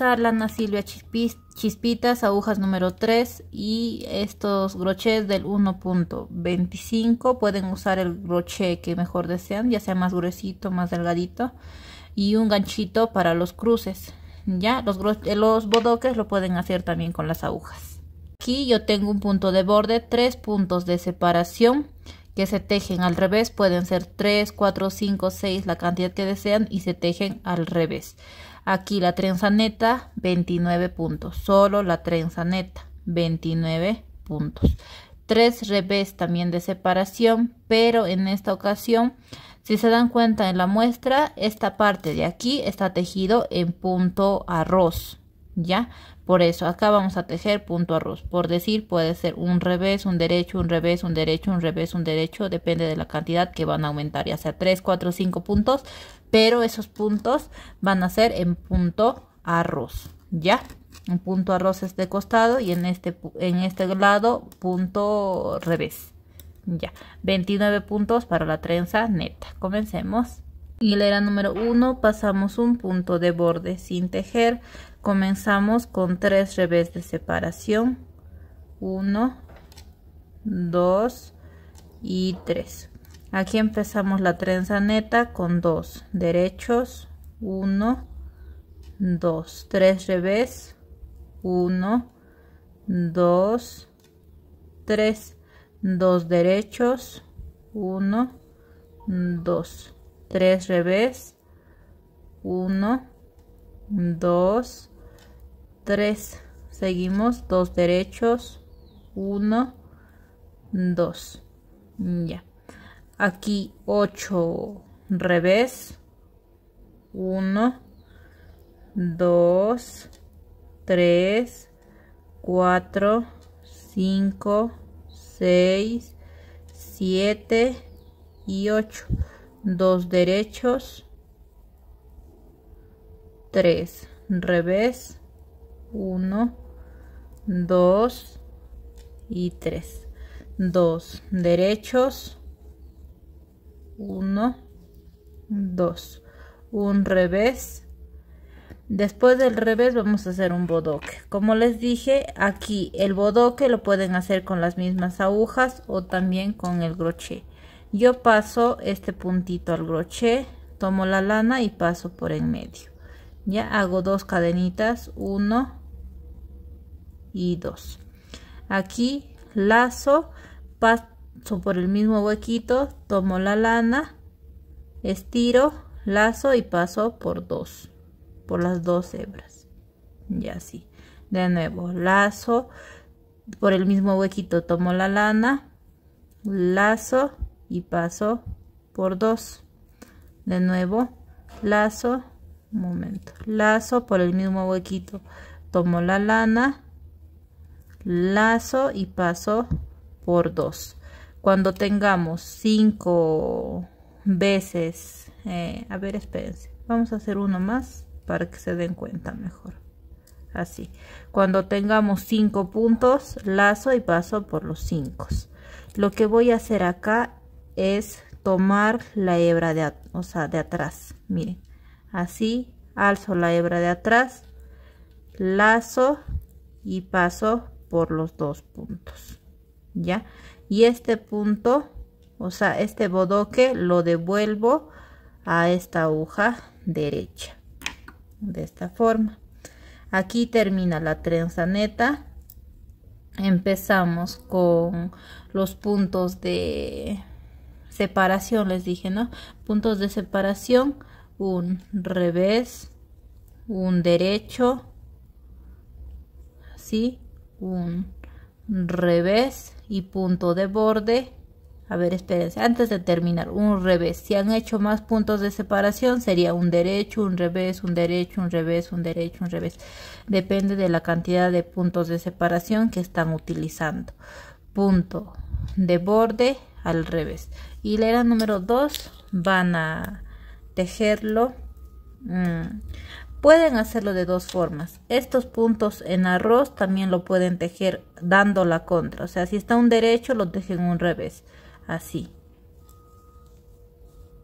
la lana Silvia Chispitas, agujas número 3 y estos broches del 1.25. Pueden usar el broche que mejor desean, ya sea más gruesito, más delgadito. Y un ganchito para los cruces. Ya, los, eh, los bodoques lo pueden hacer también con las agujas. Aquí yo tengo un punto de borde, tres puntos de separación que se tejen al revés. Pueden ser 3, 4, 5, 6, la cantidad que desean y se tejen al revés. Aquí la trenza neta, 29 puntos. Solo la trenza neta, 29 puntos. Tres revés también de separación, pero en esta ocasión, si se dan cuenta en la muestra, esta parte de aquí está tejido en punto arroz, ¿ya? Por eso, acá vamos a tejer punto arroz. Por decir, puede ser un revés, un derecho, un revés, un derecho, un revés, un derecho. Depende de la cantidad que van a aumentar, ya sea 3, 4, 5 puntos. Pero esos puntos van a ser en punto arroz. ¿Ya? Un punto arroz es de costado y en este, en este lado punto revés. Ya, 29 puntos para la trenza neta. Comencemos. Hilera número 1 pasamos un punto de borde sin tejer comenzamos con tres revés de separación 1 2 y 3 aquí empezamos la trenza neta con dos derechos 1 2 3 revés 1 2 3 2 derechos 1 2 3 revés 1 2 3 seguimos dos derechos 1 2 ya aquí 8 revés 1 2 3 4 5 6 7 y 8 dos derechos 3 revés 1, 2 y 3. 2 derechos, 1, 2. Un revés. Después del revés vamos a hacer un bodoque. Como les dije, aquí el bodoque lo pueden hacer con las mismas agujas o también con el crochet. Yo paso este puntito al crochet, tomo la lana y paso por en medio. Ya hago dos cadenitas, 1, y dos aquí lazo paso por el mismo huequito tomo la lana estiro lazo y paso por dos por las dos hebras y así de nuevo lazo por el mismo huequito tomo la lana lazo y paso por dos de nuevo lazo momento lazo por el mismo huequito tomo la lana lazo y paso por dos cuando tengamos 5 veces eh, a ver espérense vamos a hacer uno más para que se den cuenta mejor así cuando tengamos cinco puntos lazo y paso por los 5 lo que voy a hacer acá es tomar la hebra de, o sea, de atrás miren así alzo la hebra de atrás lazo y paso por los dos puntos ya y este punto o sea este bodoque lo devuelvo a esta aguja derecha de esta forma aquí termina la trenza neta empezamos con los puntos de separación les dije no puntos de separación un revés un derecho así un revés y punto de borde a ver espérense antes de terminar un revés si han hecho más puntos de separación sería un derecho un revés un derecho un revés un derecho un revés depende de la cantidad de puntos de separación que están utilizando punto de borde al revés y la era número 2 van a tejerlo mm, Pueden hacerlo de dos formas. Estos puntos en arroz también lo pueden tejer dando la contra. O sea, si está un derecho, lo tejen un revés. Así.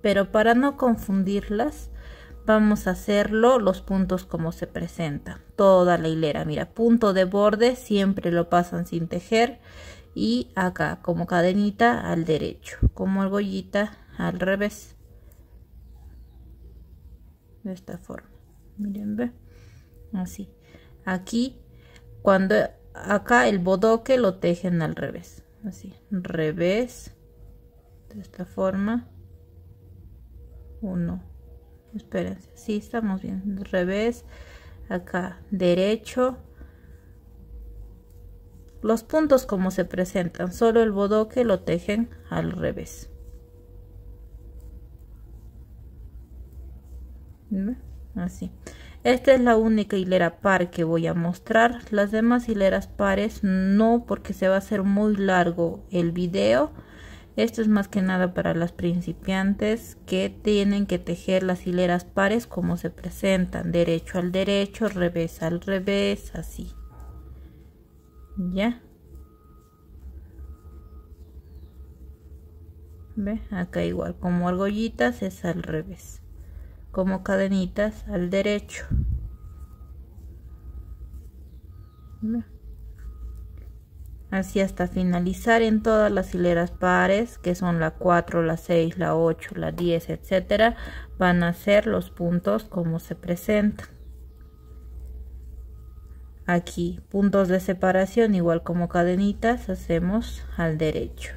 Pero para no confundirlas, vamos a hacerlo los puntos como se presenta. Toda la hilera. Mira, punto de borde siempre lo pasan sin tejer. Y acá, como cadenita, al derecho. Como argollita, al revés. De esta forma miren ve así aquí cuando acá el bodoque lo tejen al revés así revés de esta forma uno esperen, si sí, estamos bien revés acá derecho los puntos como se presentan solo el bodoque lo tejen al revés así esta es la única hilera par que voy a mostrar las demás hileras pares no porque se va a hacer muy largo el video esto es más que nada para las principiantes que tienen que tejer las hileras pares como se presentan, derecho al derecho, revés al revés, así. ¿Ya? ¿Ve? Acá igual, como argollitas es al revés como cadenitas al derecho. Así hasta finalizar en todas las hileras pares, que son la 4, la 6, la 8, la 10, etcétera, van a ser los puntos como se presentan. Aquí, puntos de separación, igual como cadenitas, hacemos al derecho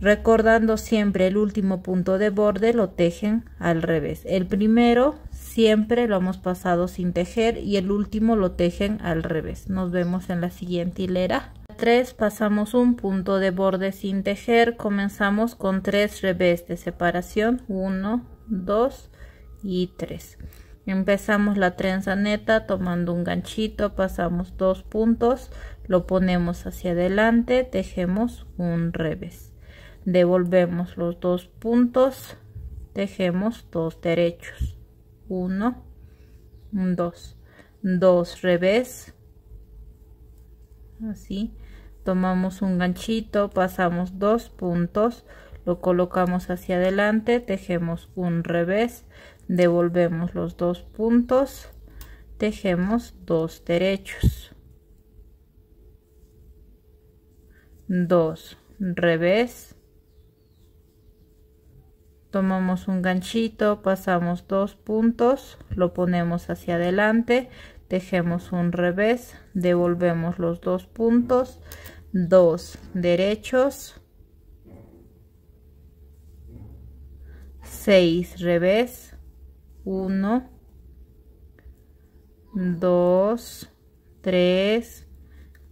recordando siempre el último punto de borde lo tejen al revés el primero siempre lo hemos pasado sin tejer y el último lo tejen al revés nos vemos en la siguiente hilera tres pasamos un punto de borde sin tejer comenzamos con tres revés de separación 1 2 y tres empezamos la trenza neta tomando un ganchito pasamos dos puntos lo ponemos hacia adelante tejemos un revés devolvemos los dos puntos tejemos dos derechos Uno, dos, dos revés así tomamos un ganchito pasamos dos puntos lo colocamos hacia adelante tejemos un revés devolvemos los dos puntos tejemos dos derechos Dos revés tomamos un ganchito pasamos dos puntos lo ponemos hacia adelante tejemos un revés devolvemos los dos puntos dos derechos seis revés 1 2 3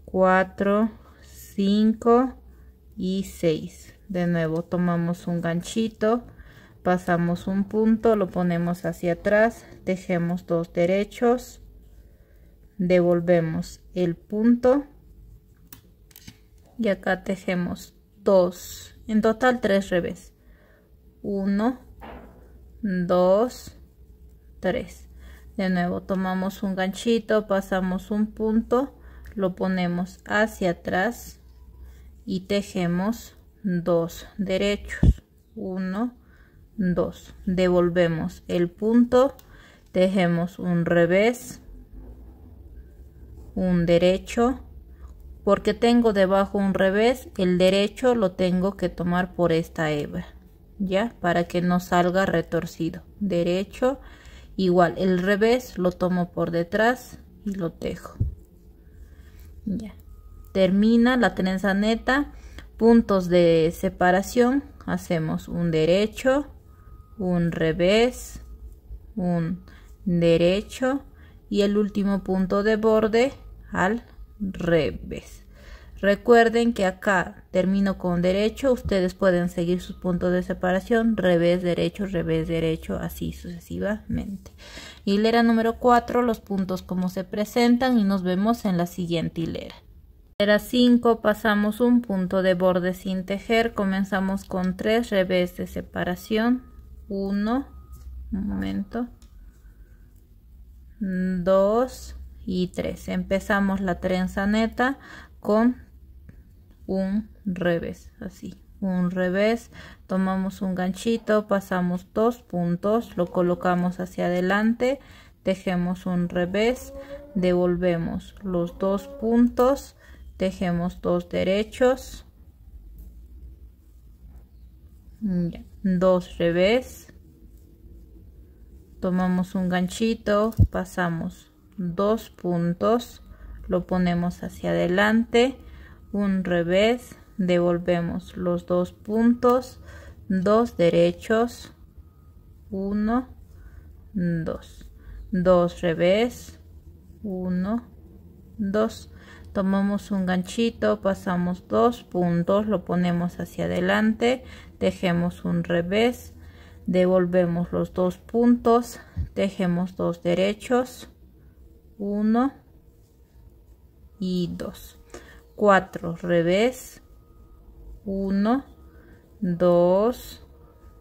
4 5 y 6 de nuevo tomamos un ganchito pasamos un punto lo ponemos hacia atrás tejemos dos derechos devolvemos el punto y acá tejemos dos en total tres revés uno dos tres de nuevo tomamos un ganchito pasamos un punto lo ponemos hacia atrás y tejemos dos derechos 1 2 devolvemos el punto tejemos un revés un derecho porque tengo debajo un revés el derecho lo tengo que tomar por esta hebra ya para que no salga retorcido derecho igual el revés lo tomo por detrás y lo tejo ya termina la trenza neta puntos de separación hacemos un derecho un revés, un derecho y el último punto de borde al revés. Recuerden que acá termino con derecho, ustedes pueden seguir sus puntos de separación, revés, derecho, revés, derecho, así sucesivamente. Hilera número 4, los puntos como se presentan y nos vemos en la siguiente hilera. Hilera 5, pasamos un punto de borde sin tejer, comenzamos con 3 revés de separación, 1 un momento 2 y 3 empezamos la trenza neta con un revés así un revés tomamos un ganchito pasamos dos puntos lo colocamos hacia adelante tejemos un revés devolvemos los dos puntos tejemos dos derechos ya dos revés tomamos un ganchito pasamos dos puntos lo ponemos hacia adelante un revés devolvemos los dos puntos dos derechos uno, dos, dos revés uno, dos tomamos un ganchito pasamos dos puntos lo ponemos hacia adelante tejemos un revés devolvemos los dos puntos tejemos dos derechos uno y dos cuatro revés uno dos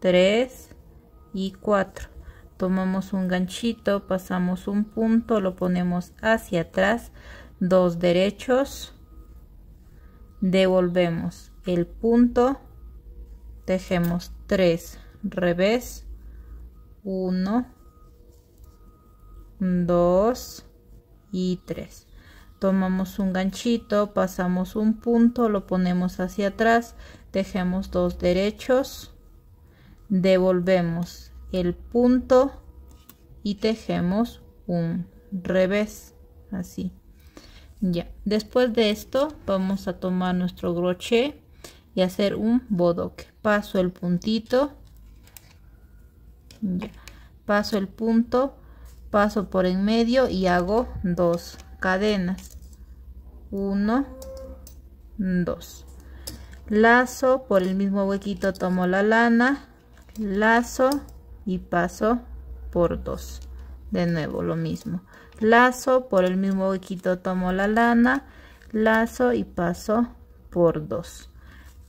tres y cuatro tomamos un ganchito pasamos un punto lo ponemos hacia atrás dos derechos, devolvemos el punto, tejemos tres, revés, uno, dos y tres. Tomamos un ganchito, pasamos un punto, lo ponemos hacia atrás, tejemos dos derechos, devolvemos el punto y tejemos un revés, así ya después de esto vamos a tomar nuestro broche y hacer un bodoque paso el puntito paso el punto paso por en medio y hago dos cadenas 1 2 lazo por el mismo huequito tomo la lana lazo y paso por dos de nuevo lo mismo lazo por el mismo huequito tomo la lana lazo y paso por dos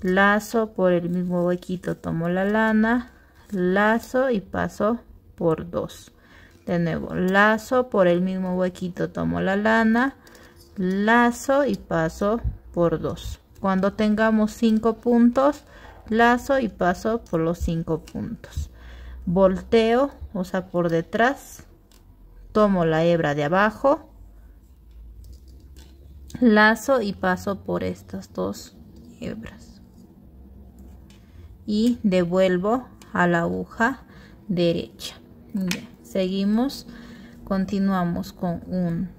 lazo por el mismo huequito tomo la lana lazo y paso por dos de nuevo lazo por el mismo huequito tomo la lana lazo y paso por dos cuando tengamos cinco puntos lazo y paso por los cinco puntos volteo o sea por detrás tomo la hebra de abajo lazo y paso por estas dos hebras y devuelvo a la aguja derecha seguimos continuamos con un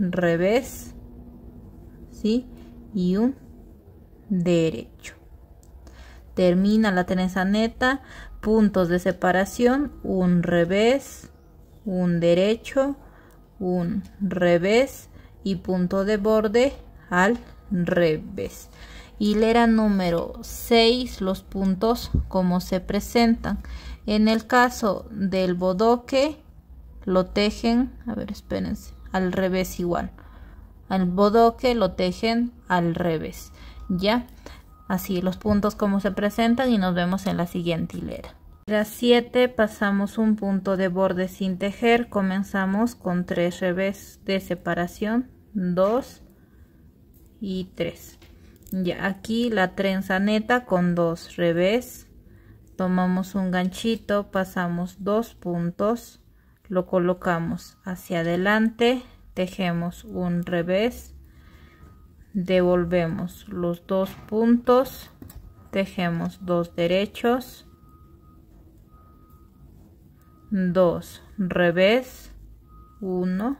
revés ¿sí? y un derecho termina la trenza neta puntos de separación un revés un derecho, un revés y punto de borde al revés. Hilera número 6, los puntos como se presentan. En el caso del bodoque, lo tejen, a ver, espérense, al revés igual. Al bodoque lo tejen al revés, ¿ya? Así los puntos como se presentan y nos vemos en la siguiente hilera las 7 pasamos un punto de borde sin tejer, comenzamos con 3 revés de separación, 2 y 3. Ya aquí la trenza neta con 2 revés, tomamos un ganchito, pasamos dos puntos, lo colocamos hacia adelante, tejemos un revés, devolvemos los dos puntos, tejemos dos derechos, 2, revés, 1,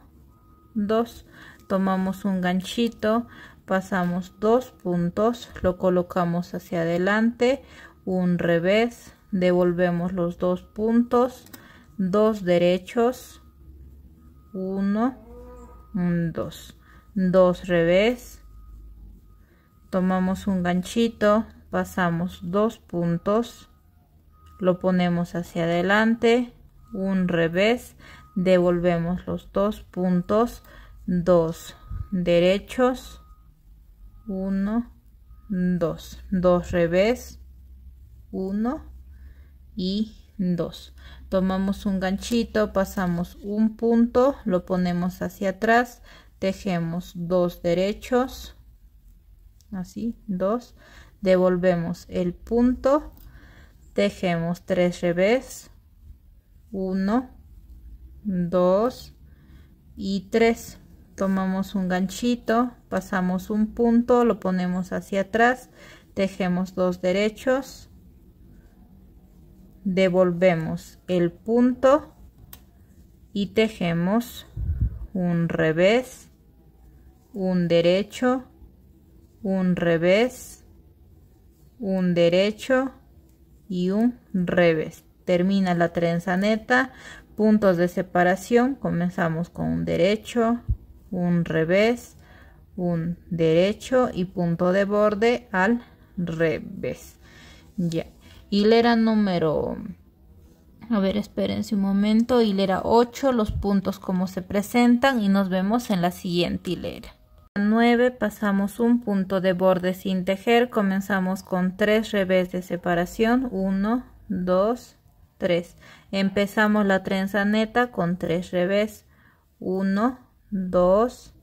2. Tomamos un ganchito, pasamos dos puntos, lo colocamos hacia adelante, un revés, devolvemos los dos puntos, dos derechos, 1, 2, 2 revés, tomamos un ganchito, pasamos dos puntos, lo ponemos hacia adelante, un revés devolvemos los dos puntos dos derechos uno dos dos revés uno y dos tomamos un ganchito pasamos un punto lo ponemos hacia atrás tejemos dos derechos así dos devolvemos el punto tejemos tres revés 1 2 y 3 tomamos un ganchito pasamos un punto lo ponemos hacia atrás tejemos dos derechos devolvemos el punto y tejemos un revés un derecho un revés un derecho y un revés termina la trenza neta puntos de separación comenzamos con un derecho un revés un derecho y punto de borde al revés ya hilera número a ver espérense un momento hilera 8 los puntos como se presentan y nos vemos en la siguiente hilera 9 pasamos un punto de borde sin tejer comenzamos con tres revés de separación 1 2 3. Empezamos la trenza neta con 3 revés. 1, 2,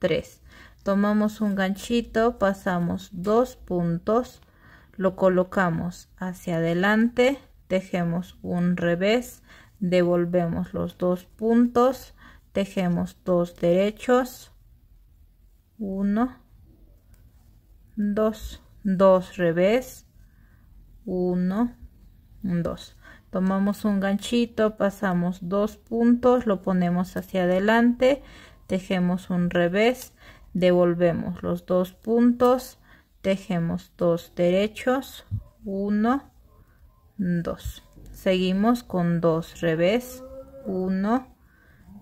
3. Tomamos un ganchito, pasamos dos puntos, lo colocamos hacia adelante, tejemos un revés, devolvemos los dos puntos, tejemos dos derechos, 1, 2, 2 revés, 1, 2 tomamos un ganchito pasamos dos puntos lo ponemos hacia adelante tejemos un revés devolvemos los dos puntos tejemos dos derechos uno, dos. seguimos con dos revés uno,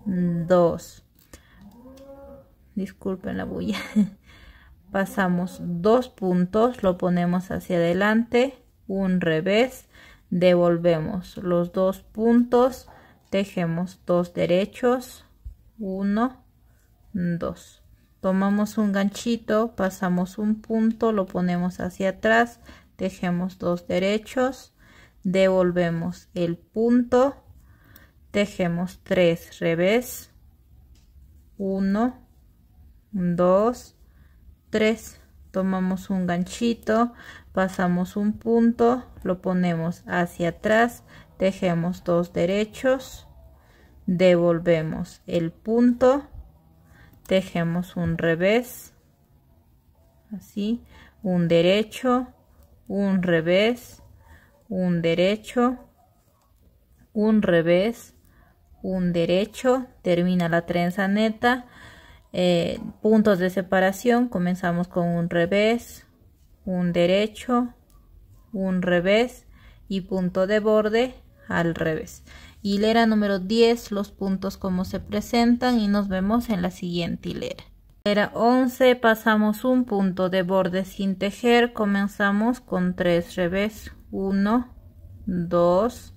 dos. disculpen la bulla pasamos dos puntos lo ponemos hacia adelante un revés devolvemos los dos puntos tejemos dos derechos 1 2 tomamos un ganchito pasamos un punto lo ponemos hacia atrás tejemos dos derechos devolvemos el punto tejemos tres revés 1 2 3 tomamos un ganchito pasamos un punto lo ponemos hacia atrás tejemos dos derechos devolvemos el punto tejemos un revés así un derecho un revés un derecho un revés un derecho termina la trenza neta eh, puntos de separación comenzamos con un revés un derecho, un revés y punto de borde al revés. Hilera número 10, los puntos como se presentan y nos vemos en la siguiente hilera. Hilera 11, pasamos un punto de borde sin tejer, comenzamos con 3 revés, 1, 2,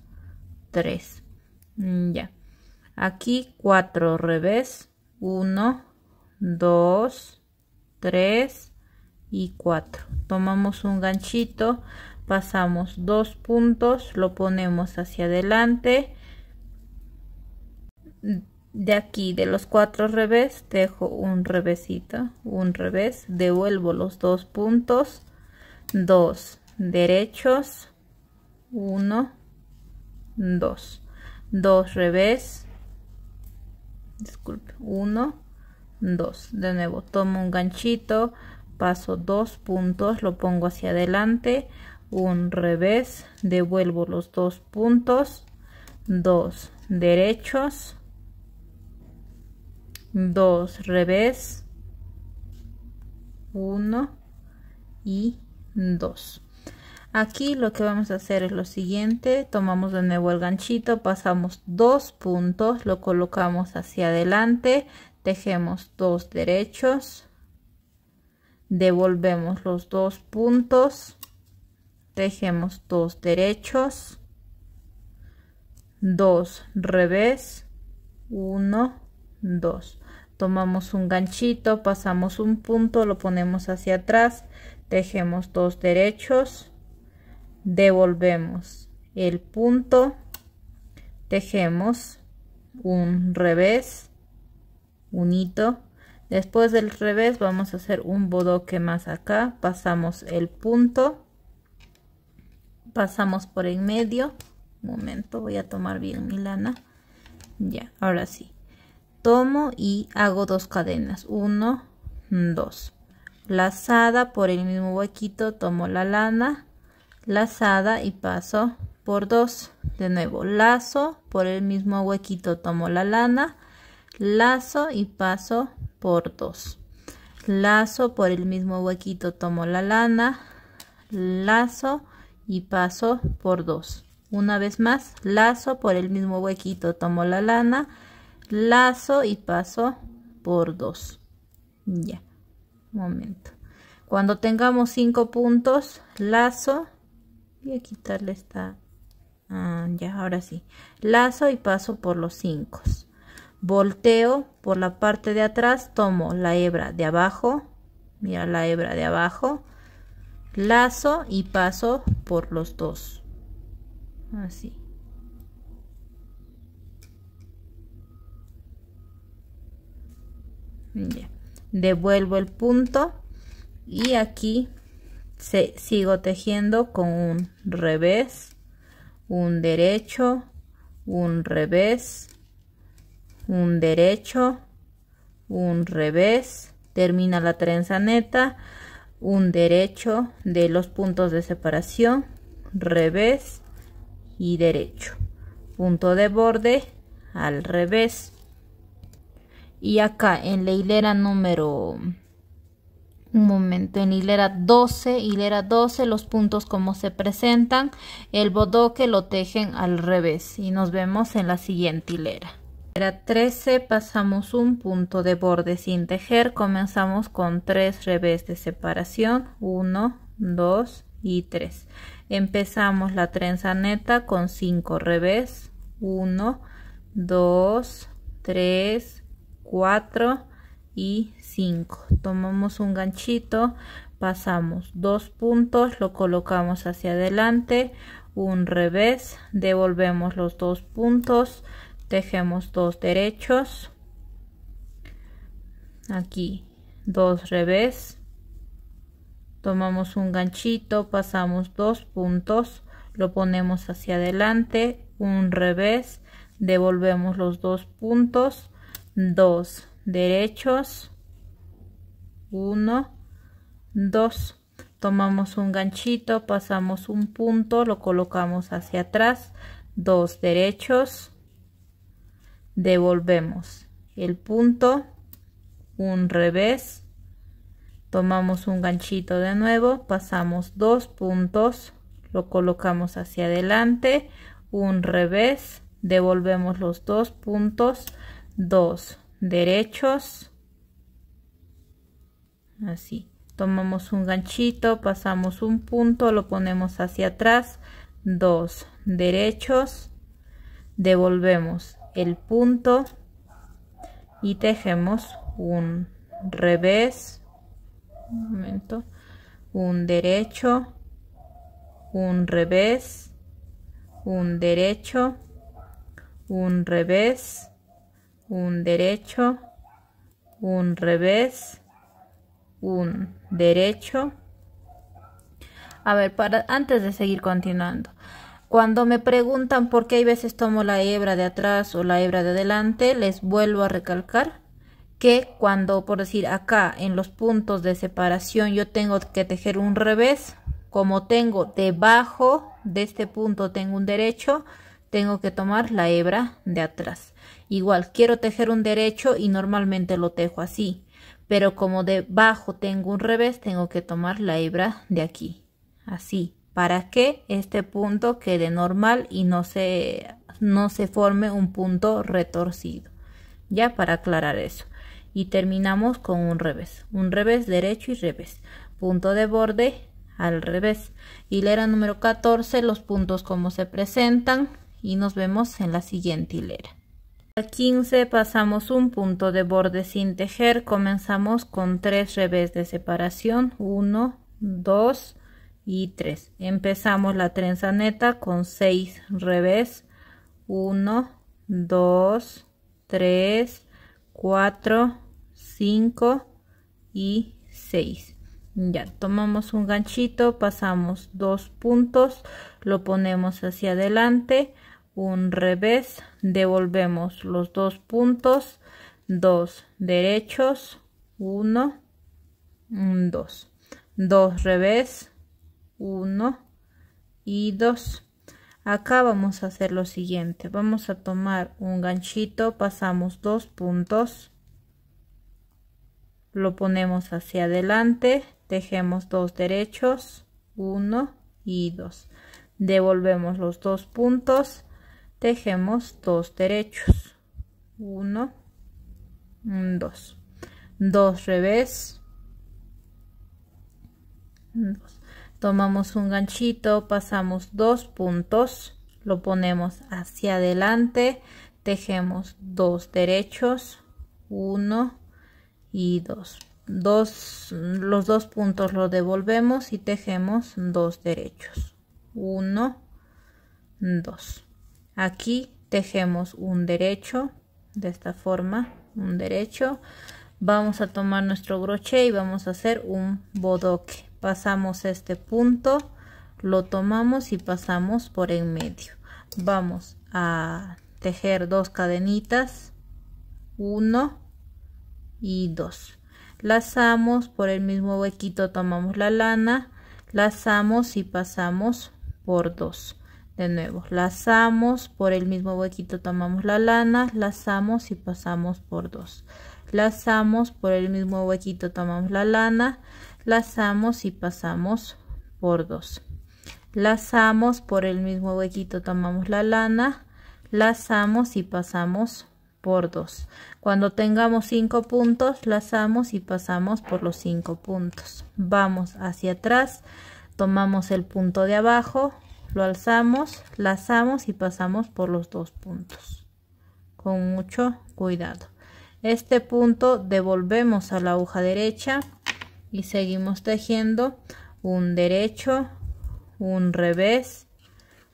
3. Ya. Aquí 4 revés, 1, 2, 3, y 4 tomamos un ganchito pasamos dos puntos lo ponemos hacia adelante de aquí de los cuatro revés dejo un revésito un revés devuelvo los dos puntos dos derechos 1 2 2 revés disculpe 1 2 de nuevo tomo un ganchito paso dos puntos lo pongo hacia adelante un revés devuelvo los dos puntos dos derechos dos revés uno y dos aquí lo que vamos a hacer es lo siguiente tomamos de nuevo el ganchito pasamos dos puntos lo colocamos hacia adelante tejemos dos derechos devolvemos los dos puntos tejemos dos derechos dos revés uno dos tomamos un ganchito pasamos un punto lo ponemos hacia atrás tejemos dos derechos devolvemos el punto tejemos un revés un hito después del revés vamos a hacer un bodoque más acá pasamos el punto pasamos por el medio un momento voy a tomar bien mi lana ya ahora sí tomo y hago dos cadenas uno, dos, lazada por el mismo huequito tomo la lana lazada y paso por dos, de nuevo lazo por el mismo huequito tomo la lana lazo y paso por dos lazo por el mismo huequito tomo la lana lazo y paso por dos una vez más lazo por el mismo huequito tomo la lana lazo y paso por dos ya momento cuando tengamos cinco puntos lazo y a quitarle esta ah, ya ahora sí lazo y paso por los 5 volteo por la parte de atrás, tomo la hebra de abajo, mira la hebra de abajo, lazo y paso por los dos, así. Devuelvo el punto y aquí se, sigo tejiendo con un revés, un derecho, un revés, un derecho, un revés, termina la trenza neta, un derecho de los puntos de separación, revés y derecho. Punto de borde al revés. Y acá en la hilera número... Un momento, en hilera 12, hilera 12, los puntos como se presentan, el bodoque lo tejen al revés y nos vemos en la siguiente hilera. Era 13 pasamos un punto de borde sin tejer, comenzamos con 3 revés de separación, 1, 2 y 3. Empezamos la trenza neta con 5 revés, 1, 2, 3, 4 y 5. Tomamos un ganchito, pasamos dos puntos, lo colocamos hacia adelante, un revés, devolvemos los dos puntos, tejemos dos derechos aquí dos revés tomamos un ganchito pasamos dos puntos lo ponemos hacia adelante un revés devolvemos los dos puntos dos derechos uno dos tomamos un ganchito pasamos un punto lo colocamos hacia atrás dos derechos devolvemos el punto un revés tomamos un ganchito de nuevo pasamos dos puntos lo colocamos hacia adelante un revés devolvemos los dos puntos dos derechos así tomamos un ganchito pasamos un punto lo ponemos hacia atrás dos derechos devolvemos el punto y tejemos un revés un momento un derecho un revés un derecho un revés un derecho un revés un derecho a ver para antes de seguir continuando cuando me preguntan por qué hay veces tomo la hebra de atrás o la hebra de adelante, les vuelvo a recalcar que cuando, por decir, acá en los puntos de separación yo tengo que tejer un revés, como tengo debajo de este punto tengo un derecho, tengo que tomar la hebra de atrás. Igual, quiero tejer un derecho y normalmente lo tejo así, pero como debajo tengo un revés, tengo que tomar la hebra de aquí, así para que este punto quede normal y no se, no se forme un punto retorcido. Ya para aclarar eso. Y terminamos con un revés. Un revés derecho y revés. Punto de borde al revés. Hilera número 14, los puntos como se presentan y nos vemos en la siguiente hilera. A 15 pasamos un punto de borde sin tejer, comenzamos con tres revés de separación, 1, 2, y 3 empezamos la trenza neta con 6 revés 1 2 3 4 5 y 6 ya tomamos un ganchito pasamos dos puntos lo ponemos hacia adelante un revés devolvemos los dos puntos dos derechos 1 2 2 revés 1 y 2 acá vamos a hacer lo siguiente vamos a tomar un ganchito pasamos dos puntos lo ponemos hacia adelante tejemos dos derechos 1 y 2 devolvemos los dos puntos tejemos dos derechos 1 2 2 revés 2 tomamos un ganchito pasamos dos puntos lo ponemos hacia adelante tejemos dos derechos uno y dos dos los dos puntos lo devolvemos y tejemos dos derechos uno dos aquí tejemos un derecho de esta forma un derecho vamos a tomar nuestro broche y vamos a hacer un bodoque pasamos este punto lo tomamos y pasamos por en medio vamos a tejer dos cadenitas uno y dos. lazamos por el mismo huequito tomamos la lana lazamos y pasamos por dos. de nuevo lazamos por el mismo huequito tomamos la lana lazamos y pasamos por dos. lazamos por el mismo huequito tomamos la lana lazamos y pasamos por dos lazamos por el mismo huequito tomamos la lana lazamos y pasamos por dos cuando tengamos cinco puntos lazamos y pasamos por los cinco puntos vamos hacia atrás tomamos el punto de abajo lo alzamos lazamos y pasamos por los dos puntos con mucho cuidado este punto devolvemos a la aguja derecha y seguimos tejiendo un derecho un revés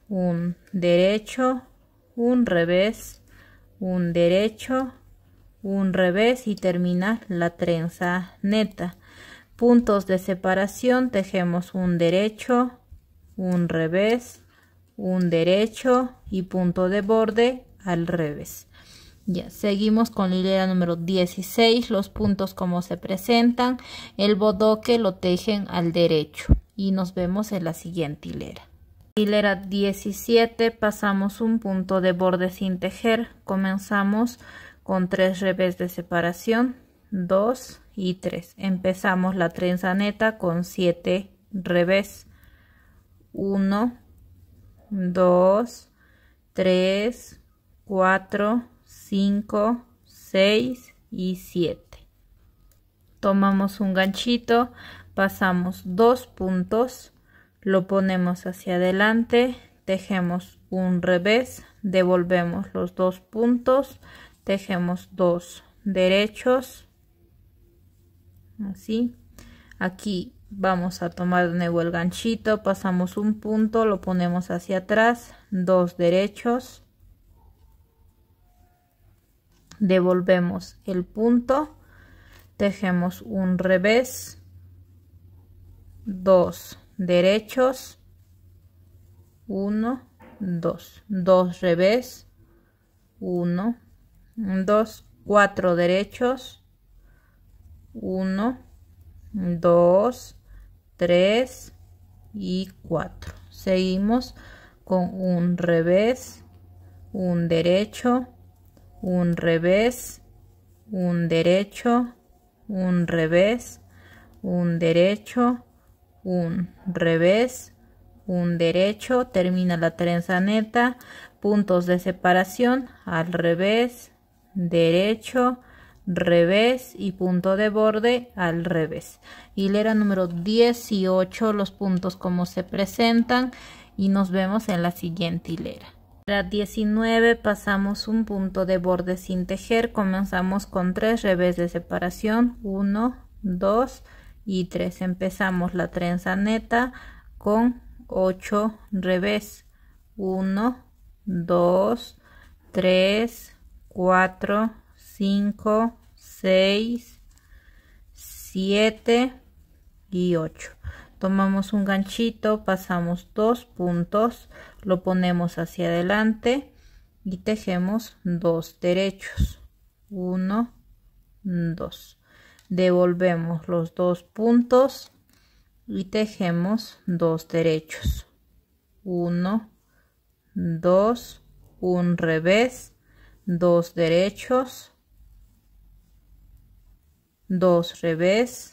un derecho un revés un derecho un revés y termina la trenza neta puntos de separación tejemos un derecho un revés un derecho y punto de borde al revés ya, seguimos con la hilera número 16, los puntos como se presentan, el bodoque lo tejen al derecho y nos vemos en la siguiente hilera. Hilera 17, pasamos un punto de borde sin tejer, comenzamos con tres revés de separación, 2 y 3. Empezamos la trenza neta con 7 revés, 1, 2, 3, 4, 5, 6 y 7. Tomamos un ganchito, pasamos dos puntos, lo ponemos hacia adelante, tejemos un revés, devolvemos los dos puntos, tejemos dos derechos, así. Aquí vamos a tomar de nuevo el ganchito, pasamos un punto, lo ponemos hacia atrás, dos derechos, devolvemos el punto, tejemos un revés, dos derechos, uno, dos, dos revés, uno, dos, cuatro derechos, uno, dos, tres y cuatro. Seguimos con un revés, un derecho, un revés, un derecho, un revés, un derecho, un revés, un derecho, termina la trenza neta, puntos de separación, al revés, derecho, revés y punto de borde al revés. Hilera número 18, los puntos como se presentan y nos vemos en la siguiente hilera. Para 19 pasamos un punto de borde sin tejer, comenzamos con 3 revés de separación, 1, 2 y 3. Empezamos la trenza neta con 8 revés, 1, 2, 3, 4, 5, 6, 7 y 8 tomamos un ganchito pasamos dos puntos lo ponemos hacia adelante y tejemos dos derechos uno 2 devolvemos los dos puntos y tejemos dos derechos uno 2 un revés dos derechos dos revés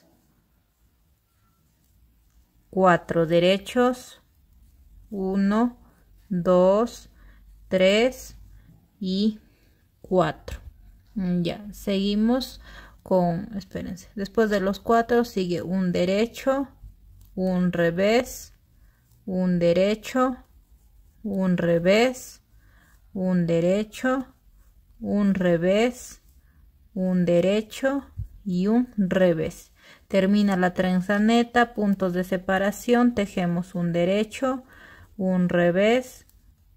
Cuatro derechos, uno, dos, tres y cuatro. Mm, ya, seguimos con, espérense, después de los cuatro sigue un derecho, un revés, un derecho, un revés, un derecho, un revés, un derecho y un revés. Termina la trenza neta, puntos de separación, tejemos un derecho, un revés,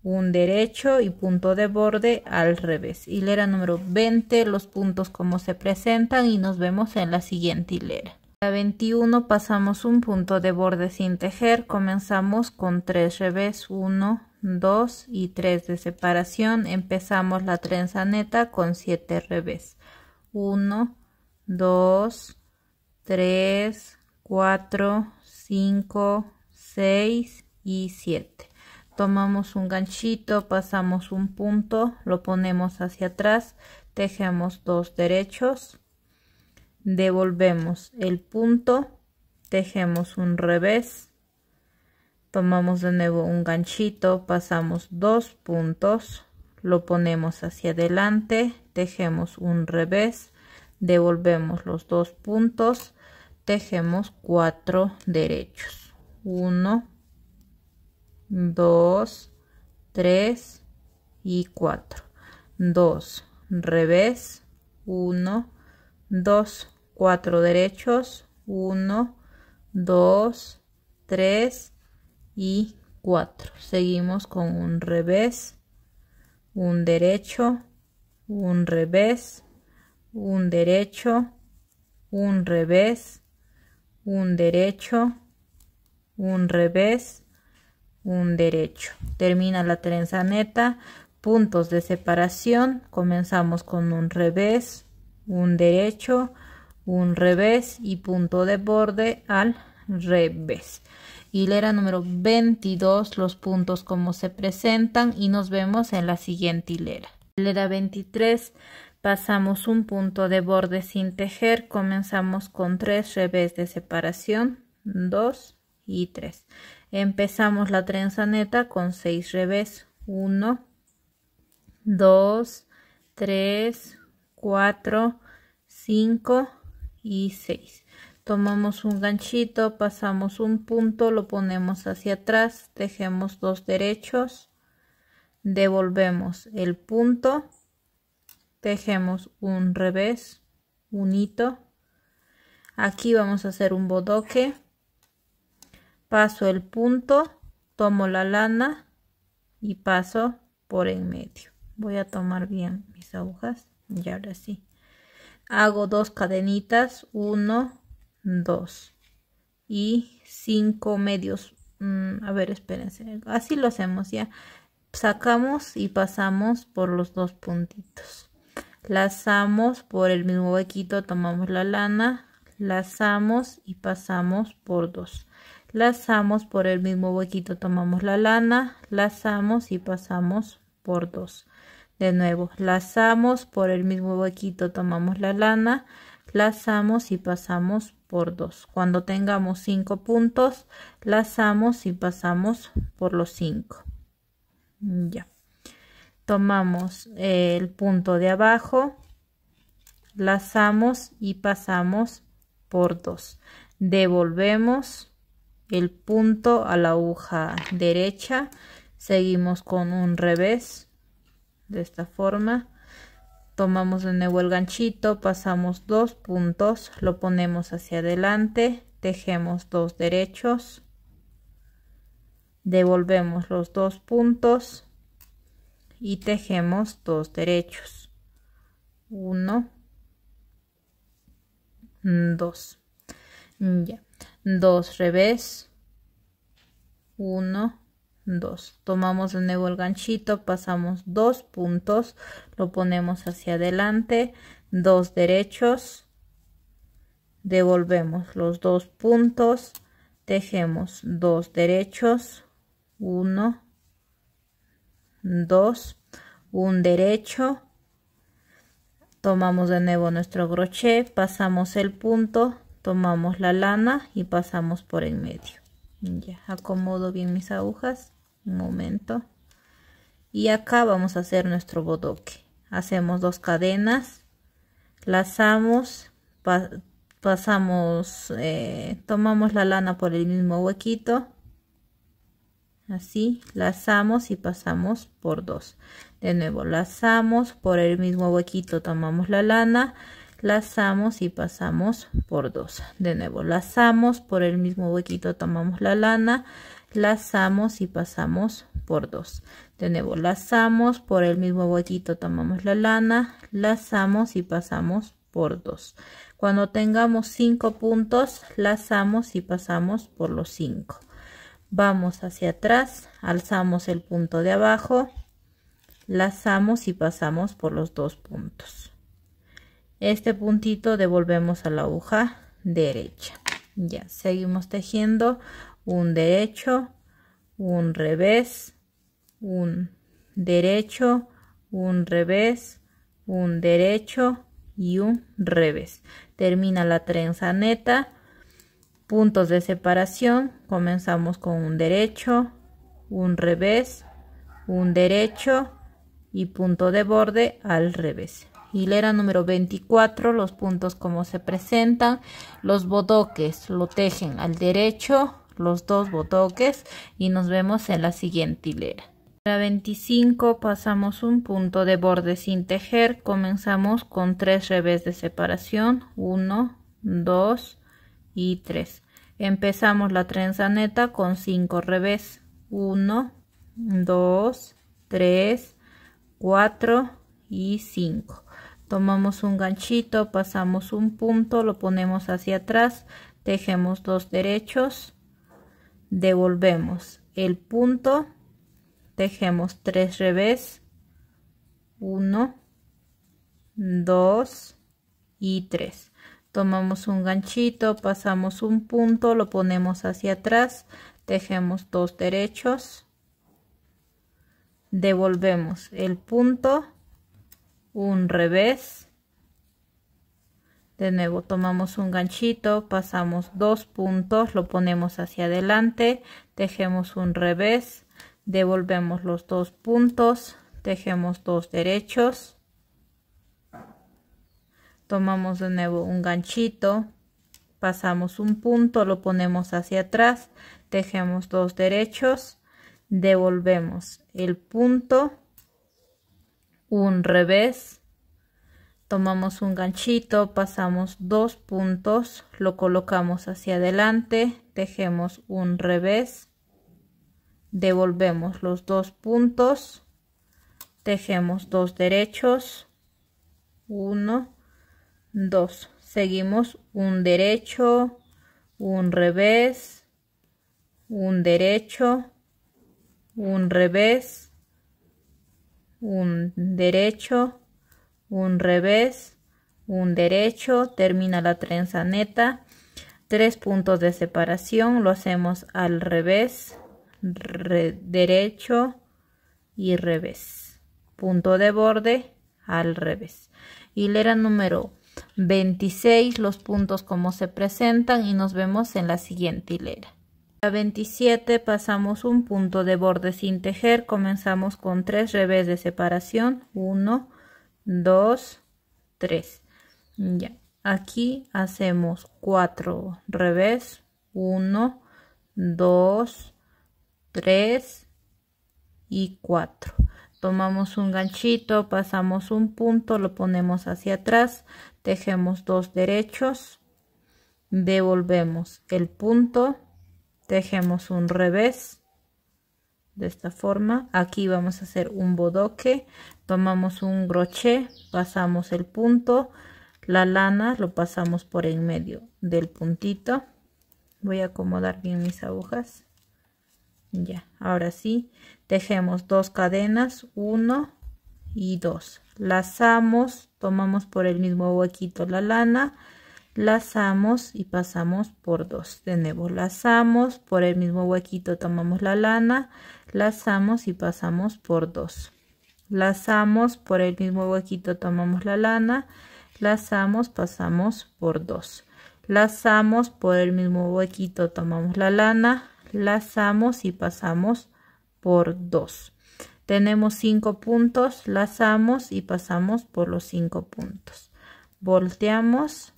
un derecho y punto de borde al revés. Hilera número 20, los puntos como se presentan y nos vemos en la siguiente hilera. La 21 pasamos un punto de borde sin tejer, comenzamos con 3 revés, 1, 2 y 3 de separación. Empezamos la trenza neta con 7 revés. 1, 2, 3, 4, 5, 6 y 7. Tomamos un ganchito, pasamos un punto, lo ponemos hacia atrás, tejemos dos derechos, devolvemos el punto, tejemos un revés, tomamos de nuevo un ganchito, pasamos dos puntos, lo ponemos hacia adelante, tejemos un revés, devolvemos los dos puntos, tejemos cuatro derechos 1 2 3 y 4 2 revés 1 2 4 derechos 1 2 3 y 4 seguimos con un revés un derecho un revés un derecho un revés un derecho, un revés, un derecho. Termina la trenza neta, puntos de separación, comenzamos con un revés, un derecho, un revés y punto de borde al revés. Hilera número 22, los puntos como se presentan y nos vemos en la siguiente hilera. Hilera 23, Pasamos un punto de borde sin tejer, comenzamos con tres revés de separación, dos y tres Empezamos la trenza neta con seis revés, 1, 2, 3, 4, 5 y 6. Tomamos un ganchito, pasamos un punto, lo ponemos hacia atrás, tejemos dos derechos, devolvemos el punto tejemos un revés un hito aquí vamos a hacer un bodoque paso el punto tomo la lana y paso por en medio voy a tomar bien mis agujas y ahora sí hago dos cadenitas uno dos y cinco medios mm, a ver espérense así lo hacemos ya sacamos y pasamos por los dos puntitos lazamos por el mismo huequito tomamos la lana lazamos y pasamos por dos lazamos por el mismo huequito tomamos la lana lazamos y pasamos por dos de nuevo lazamos por el mismo huequito tomamos la lana lazamos y pasamos por dos cuando tengamos cinco puntos lazamos y pasamos por los cinco ya tomamos el punto de abajo lazamos y pasamos por dos devolvemos el punto a la aguja derecha seguimos con un revés de esta forma tomamos de nuevo el ganchito pasamos dos puntos lo ponemos hacia adelante tejemos dos derechos devolvemos los dos puntos y tejemos dos derechos 1 2 ya dos revés uno dos tomamos de nuevo el ganchito pasamos dos puntos lo ponemos hacia adelante dos derechos devolvemos los dos puntos tejemos dos derechos 1 2 un derecho tomamos de nuevo nuestro broche pasamos el punto tomamos la lana y pasamos por el medio ya acomodo bien mis agujas un momento y acá vamos a hacer nuestro bodoque hacemos dos cadenas lazamos pasamos eh, tomamos la lana por el mismo huequito así lazamos y pasamos por dos de nuevo lazamos por el mismo huequito tomamos la lana lazamos y pasamos por dos de nuevo lazamos por el mismo huequito tomamos la lana lazamos y pasamos por dos de nuevo lazamos por el mismo huequito tomamos la lana lazamos y pasamos por dos cuando tengamos cinco puntos lazamos y pasamos por los cinco vamos hacia atrás alzamos el punto de abajo lazamos y pasamos por los dos puntos este puntito devolvemos a la aguja derecha ya seguimos tejiendo un derecho un revés un derecho un revés un derecho y un revés termina la trenza neta Puntos de separación, comenzamos con un derecho, un revés, un derecho y punto de borde al revés. Hilera número 24, los puntos como se presentan, los bodoques lo tejen al derecho, los dos bodoques y nos vemos en la siguiente hilera. la 25 pasamos un punto de borde sin tejer, comenzamos con tres revés de separación, 1, 2 y 3 empezamos la trenza neta con 5 revés 1 2 3 4 y 5 tomamos un ganchito pasamos un punto lo ponemos hacia atrás tejemos dos derechos devolvemos el punto tejemos 3 revés 1 2 y 3 tomamos un ganchito pasamos un punto lo ponemos hacia atrás tejemos dos derechos devolvemos el punto un revés de nuevo tomamos un ganchito pasamos dos puntos lo ponemos hacia adelante tejemos un revés devolvemos los dos puntos tejemos dos derechos tomamos de nuevo un ganchito pasamos un punto lo ponemos hacia atrás tejemos dos derechos devolvemos el punto un revés tomamos un ganchito pasamos dos puntos lo colocamos hacia adelante tejemos un revés devolvemos los dos puntos tejemos dos derechos uno 2 seguimos un derecho un revés un derecho un revés un derecho un revés un derecho termina la trenza neta tres puntos de separación lo hacemos al revés derecho y revés punto de borde al revés hilera número 26 los puntos como se presentan y nos vemos en la siguiente hilera. A 27 pasamos un punto de borde sin tejer, comenzamos con 3 revés de separación, 1, 2, 3. Ya. Aquí hacemos 4 revés, 1, 2, 3 y 4. Tomamos un ganchito, pasamos un punto, lo ponemos hacia atrás, tejemos dos derechos devolvemos el punto tejemos un revés de esta forma aquí vamos a hacer un bodoque tomamos un broche pasamos el punto la lana lo pasamos por en medio del puntito voy a acomodar bien mis agujas ya ahora sí tejemos dos cadenas uno y dos lazamos, tomamos por el mismo huequito la lana, lazamos y pasamos por dos. De nuevo, lazamos, por el mismo huequito tomamos la lana, lazamos y pasamos por dos. Lazamos, por el mismo huequito tomamos la lana, lazamos, pasamos por dos. Lazamos, por el mismo huequito tomamos la lana, lazamos y pasamos por dos. Tenemos cinco puntos, lazamos y pasamos por los cinco puntos. Volteamos,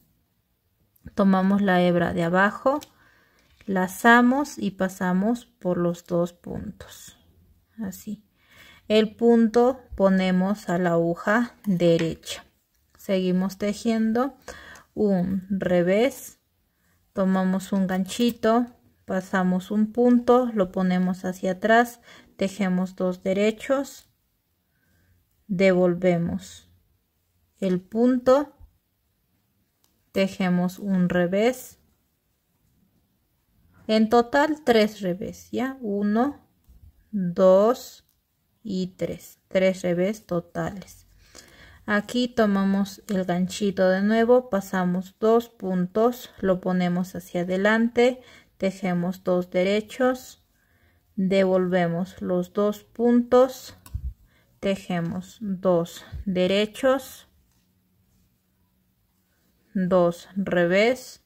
tomamos la hebra de abajo, lazamos y pasamos por los dos puntos. Así. El punto ponemos a la aguja derecha. Seguimos tejiendo un revés, tomamos un ganchito, pasamos un punto, lo ponemos hacia atrás, tejemos dos derechos, devolvemos el punto, tejemos un revés, en total tres revés, ¿ya? Uno, dos y tres, tres revés totales. Aquí tomamos el ganchito de nuevo, pasamos dos puntos, lo ponemos hacia adelante, tejemos dos derechos, devolvemos los dos puntos tejemos dos derechos dos revés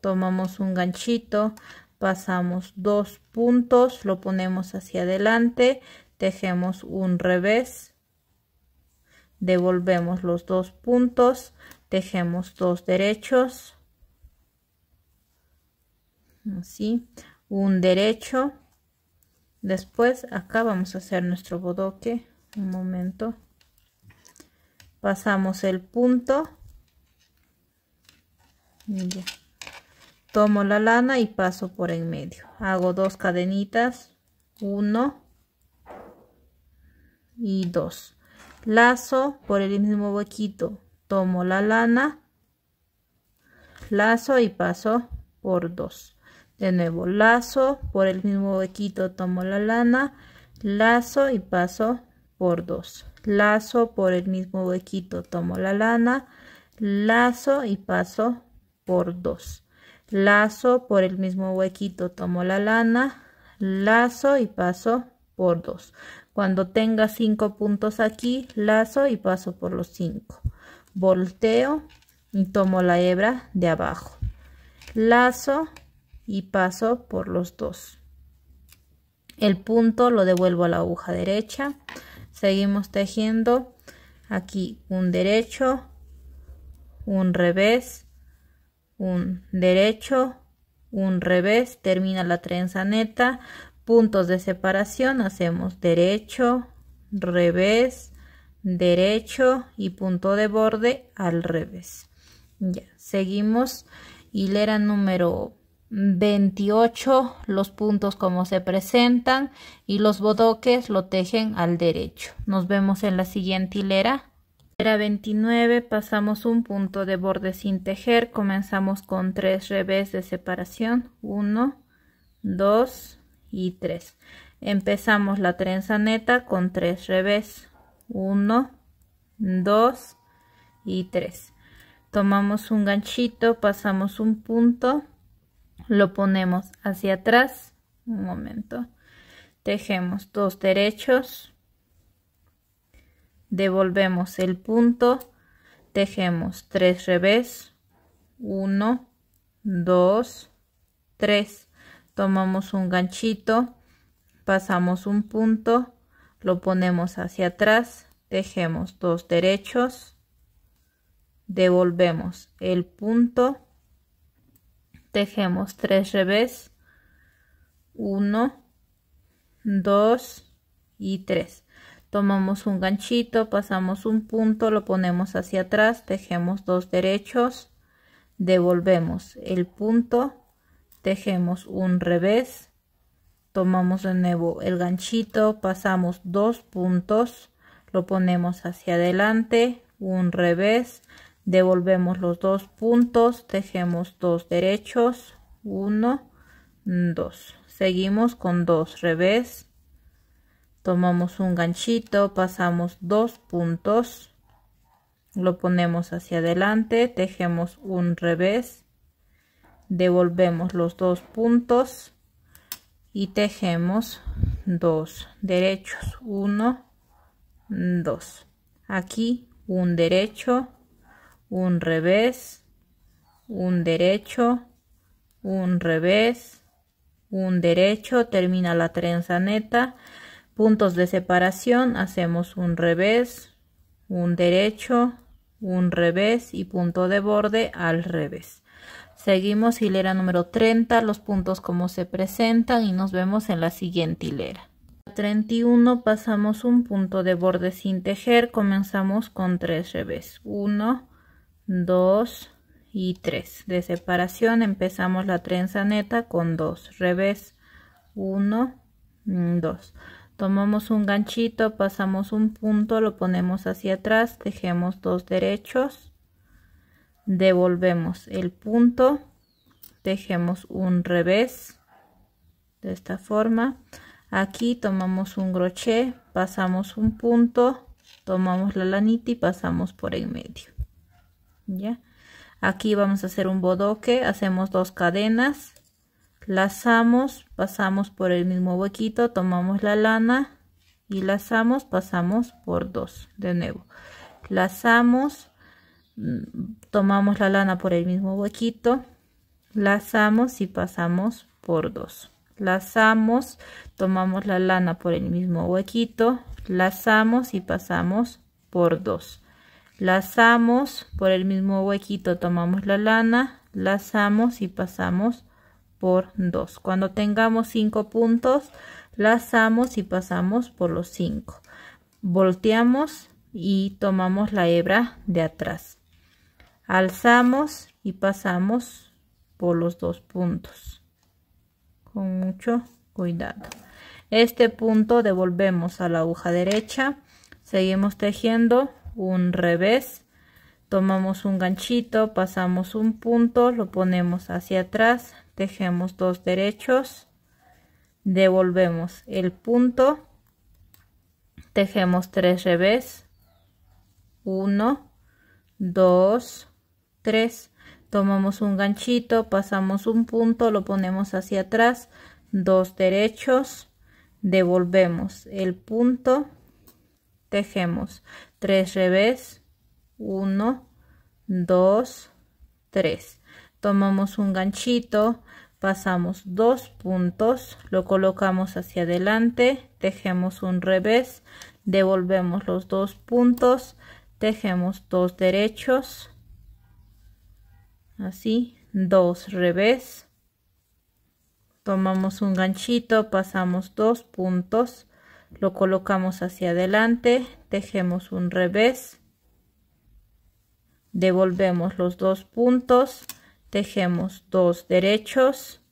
tomamos un ganchito pasamos dos puntos lo ponemos hacia adelante tejemos un revés devolvemos los dos puntos tejemos dos derechos así un derecho después acá vamos a hacer nuestro bodoque un momento pasamos el punto tomo la lana y paso por en medio hago dos cadenitas uno y dos lazo por el mismo huequito tomo la lana lazo y paso por dos de nuevo lazo por el mismo huequito tomo la lana lazo y paso por dos lazo por el mismo huequito tomo la lana lazo y paso por dos lazo por el mismo huequito tomo la lana lazo y paso por dos cuando tenga cinco puntos aquí lazo y paso por los cinco volteo y tomo la hebra de abajo lazo y paso por los dos el punto lo devuelvo a la aguja derecha seguimos tejiendo aquí un derecho un revés un derecho un revés termina la trenza neta puntos de separación hacemos derecho revés derecho y punto de borde al revés ya seguimos hilera número 28 los puntos como se presentan y los bodoques lo tejen al derecho. Nos vemos en la siguiente hilera. era 29 pasamos un punto de borde sin tejer, comenzamos con tres revés de separación, 1, 2 y 3. Empezamos la trenza neta con tres revés, 1, 2 y 3. Tomamos un ganchito, pasamos un punto lo ponemos hacia atrás, un momento, tejemos dos derechos, devolvemos el punto, tejemos tres revés, uno dos tres tomamos un ganchito, pasamos un punto, lo ponemos hacia atrás, tejemos dos derechos, devolvemos el punto, tejemos tres revés uno dos y tres tomamos un ganchito pasamos un punto lo ponemos hacia atrás tejemos dos derechos devolvemos el punto tejemos un revés tomamos de nuevo el ganchito pasamos dos puntos lo ponemos hacia adelante un revés devolvemos los dos puntos tejemos dos derechos uno dos seguimos con dos revés tomamos un ganchito pasamos dos puntos lo ponemos hacia adelante tejemos un revés devolvemos los dos puntos y tejemos dos derechos uno dos aquí un derecho un revés, un derecho, un revés, un derecho, termina la trenza neta, puntos de separación, hacemos un revés, un derecho, un revés y punto de borde al revés. Seguimos hilera número 30, los puntos como se presentan y nos vemos en la siguiente hilera. 31 pasamos un punto de borde sin tejer, comenzamos con tres revés, 1, 2 y 3 de separación empezamos la trenza neta con 2 revés 1 2 mm, tomamos un ganchito pasamos un punto lo ponemos hacia atrás tejemos dos derechos devolvemos el punto tejemos un revés de esta forma aquí tomamos un crochet pasamos un punto tomamos la lanita y pasamos por el medio aquí vamos a hacer un bodoque hacemos dos cadenas lazamos pasamos por el mismo huequito tomamos la lana y lazamos pasamos por dos de nuevo lazamos mm, tomamos la lana por el mismo huequito lazamos y pasamos por dos lazamos tomamos la lana por el mismo huequito lazamos y pasamos por dos lazamos por el mismo huequito tomamos la lana lazamos y pasamos por dos cuando tengamos cinco puntos lazamos y pasamos por los cinco volteamos y tomamos la hebra de atrás alzamos y pasamos por los dos puntos con mucho cuidado este punto devolvemos a la aguja derecha seguimos tejiendo un revés tomamos un ganchito pasamos un punto lo ponemos hacia atrás tejemos dos derechos devolvemos el punto tejemos tres revés uno dos tres tomamos un ganchito pasamos un punto lo ponemos hacia atrás dos derechos devolvemos el punto tejemos 3 revés, 1, 2, 3. Tomamos un ganchito, pasamos dos puntos, lo colocamos hacia adelante, tejemos un revés, devolvemos los dos puntos, tejemos dos derechos, así, dos revés, tomamos un ganchito, pasamos dos puntos, lo colocamos hacia adelante tejemos un revés devolvemos los dos puntos tejemos dos derechos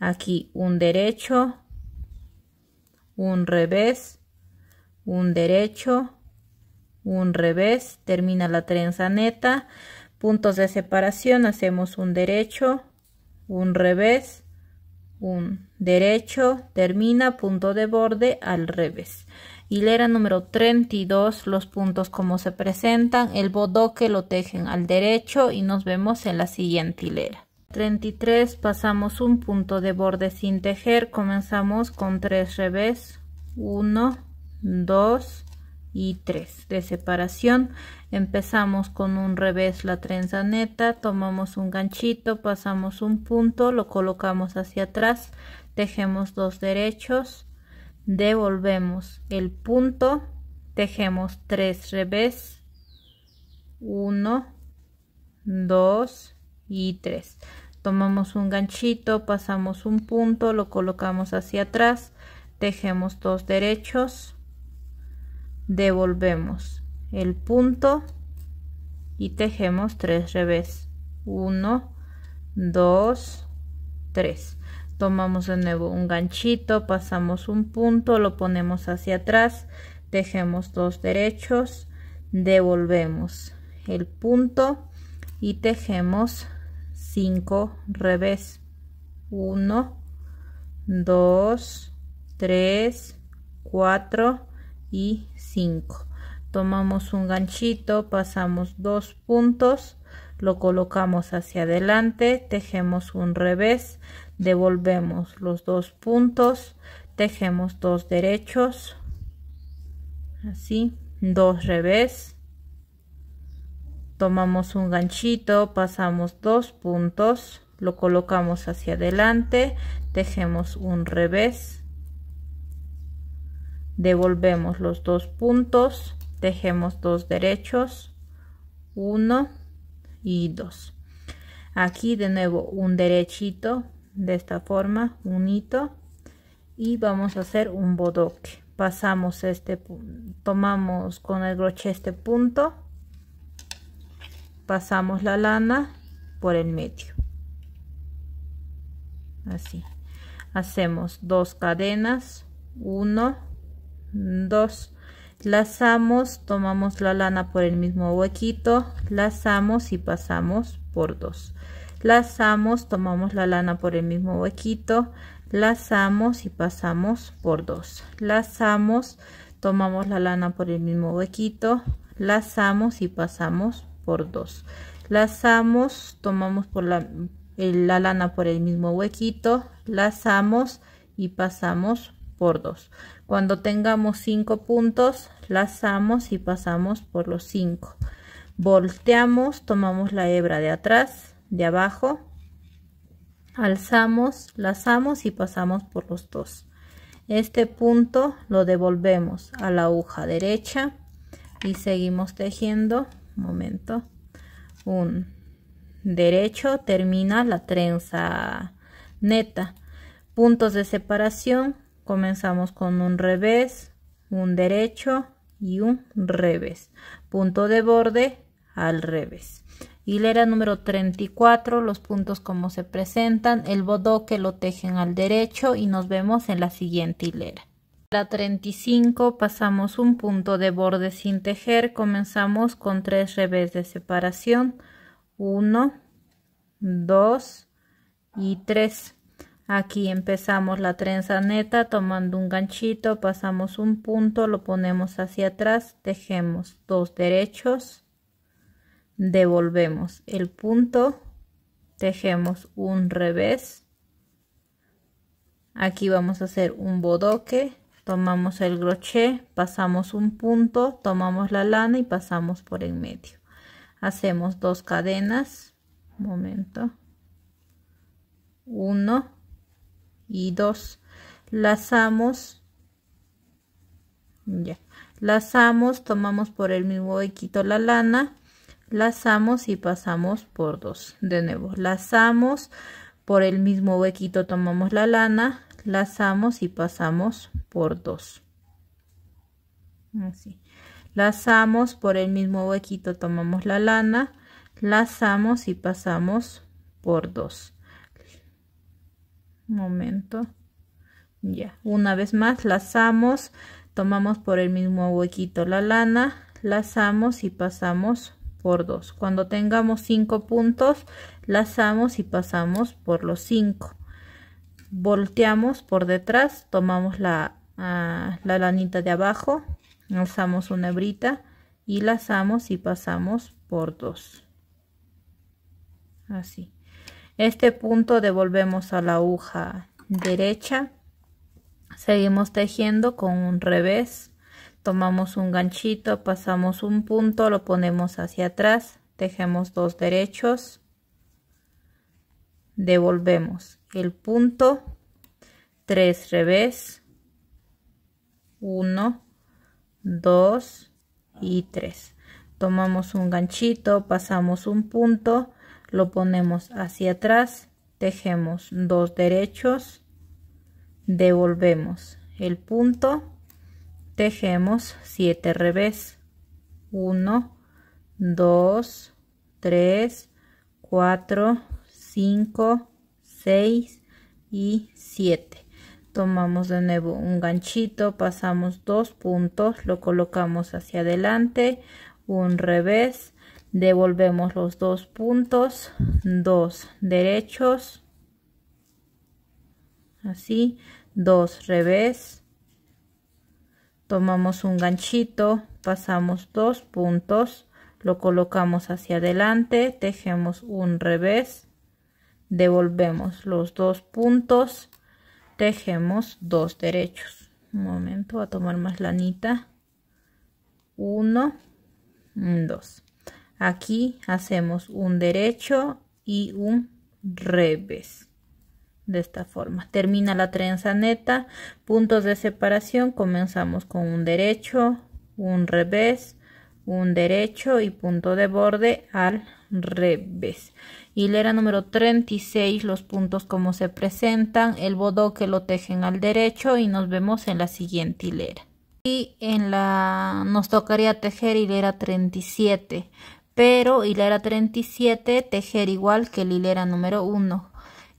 aquí un derecho un revés un derecho un revés termina la trenza neta puntos de separación hacemos un derecho un revés un derecho, termina punto de borde al revés. Hilera número 32, los puntos como se presentan, el bodoque lo tejen al derecho y nos vemos en la siguiente hilera. 33, pasamos un punto de borde sin tejer, comenzamos con tres revés, 1, 2 y 3 de separación. Empezamos con un revés la trenza neta, tomamos un ganchito, pasamos un punto, lo colocamos hacia atrás, tejemos dos derechos, devolvemos el punto, tejemos tres revés, 1, 2 y 3. Tomamos un ganchito, pasamos un punto, lo colocamos hacia atrás, tejemos dos derechos, devolvemos el punto y tejemos tres revés. 1, 2, 3 tomamos de nuevo un ganchito pasamos un punto lo ponemos hacia atrás tejemos dos derechos devolvemos el punto y tejemos cinco revés uno dos tres cuatro y cinco tomamos un ganchito pasamos dos puntos lo colocamos hacia adelante tejemos un revés devolvemos los dos puntos tejemos dos derechos así dos revés tomamos un ganchito pasamos dos puntos lo colocamos hacia adelante tejemos un revés devolvemos los dos puntos tejemos dos derechos uno y dos aquí de nuevo un derechito de esta forma un hito y vamos a hacer un bodoque pasamos este tomamos con el broche este punto pasamos la lana por el medio así hacemos dos cadenas uno, dos, lazamos tomamos la lana por el mismo huequito lazamos y pasamos por dos lazamos tomamos la lana por el mismo huequito lazamos y pasamos por dos lazamos tomamos la lana por el mismo huequito lazamos y pasamos por dos lazamos tomamos por la, la lana por el mismo huequito lazamos y pasamos por dos cuando tengamos cinco puntos lazamos y pasamos por los cinco volteamos tomamos la hebra de atrás de abajo, alzamos, lazamos y pasamos por los dos. Este punto lo devolvemos a la aguja derecha y seguimos tejiendo, momento, un derecho, termina la trenza neta. Puntos de separación, comenzamos con un revés, un derecho y un revés. Punto de borde al revés. Hilera número 34, los puntos como se presentan, el bodoque lo tejen al derecho y nos vemos en la siguiente hilera. La 35 pasamos un punto de borde sin tejer, comenzamos con tres revés de separación, 1, 2 y 3. Aquí empezamos la trenza neta tomando un ganchito, pasamos un punto, lo ponemos hacia atrás, tejemos dos derechos, devolvemos el punto, tejemos un revés, aquí vamos a hacer un bodoque, tomamos el crochet, pasamos un punto, tomamos la lana y pasamos por el medio. Hacemos dos cadenas, un momento, uno y dos, lazamos, ya, lazamos, tomamos por el mismo y la lana, lazamos y pasamos por dos de nuevo lazamos por el mismo huequito tomamos la lana lazamos y pasamos por dos así lazamos por el mismo huequito tomamos la lana lazamos y pasamos por dos momento ya una vez más lazamos tomamos por el mismo huequito la lana lazamos y pasamos por Cuando tengamos 5 puntos, lazamos y pasamos por los 5. Volteamos por detrás, tomamos ah, la, lanita de abajo, alzamos una hebrita y lazamos y pasamos por 2. Así. Este punto devolvemos a la aguja derecha. Seguimos tejiendo con un revés tomamos un ganchito, pasamos un punto, lo ponemos hacia atrás, tejemos dos derechos, devolvemos el punto, tres revés, uno dos y tres Tomamos un ganchito, pasamos un punto, lo ponemos hacia atrás, tejemos dos derechos, devolvemos el punto, tejemos 7 revés 1 2 3 4 5 6 y 7 tomamos de nuevo un ganchito pasamos dos puntos lo colocamos hacia adelante un revés devolvemos los dos puntos dos derechos así dos revés tomamos un ganchito pasamos dos puntos lo colocamos hacia adelante tejemos un revés devolvemos los dos puntos tejemos dos derechos un momento a tomar más lanita Uno, dos. aquí hacemos un derecho y un revés de esta forma termina la trenza neta puntos de separación comenzamos con un derecho un revés un derecho y punto de borde al revés hilera número 36 los puntos como se presentan el que lo tejen al derecho y nos vemos en la siguiente hilera y en la nos tocaría tejer hilera 37 pero hilera 37 tejer igual que la hilera número 1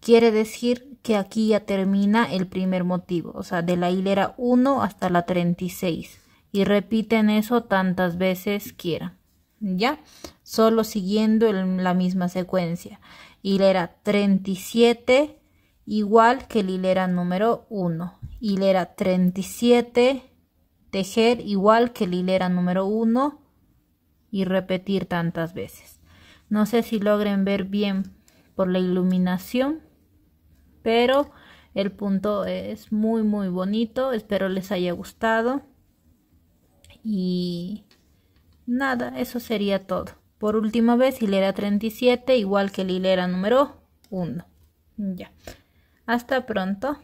Quiere decir que aquí ya termina el primer motivo, o sea, de la hilera 1 hasta la 36. Y repiten eso tantas veces quieran, ¿ya? Solo siguiendo la misma secuencia. Hilera 37 igual que la hilera número 1. Hilera 37, tejer igual que la hilera número 1 y repetir tantas veces. No sé si logren ver bien por la iluminación pero el punto es muy muy bonito, espero les haya gustado y nada, eso sería todo. Por última vez, hilera 37, igual que la hilera número 1. Ya. Hasta pronto.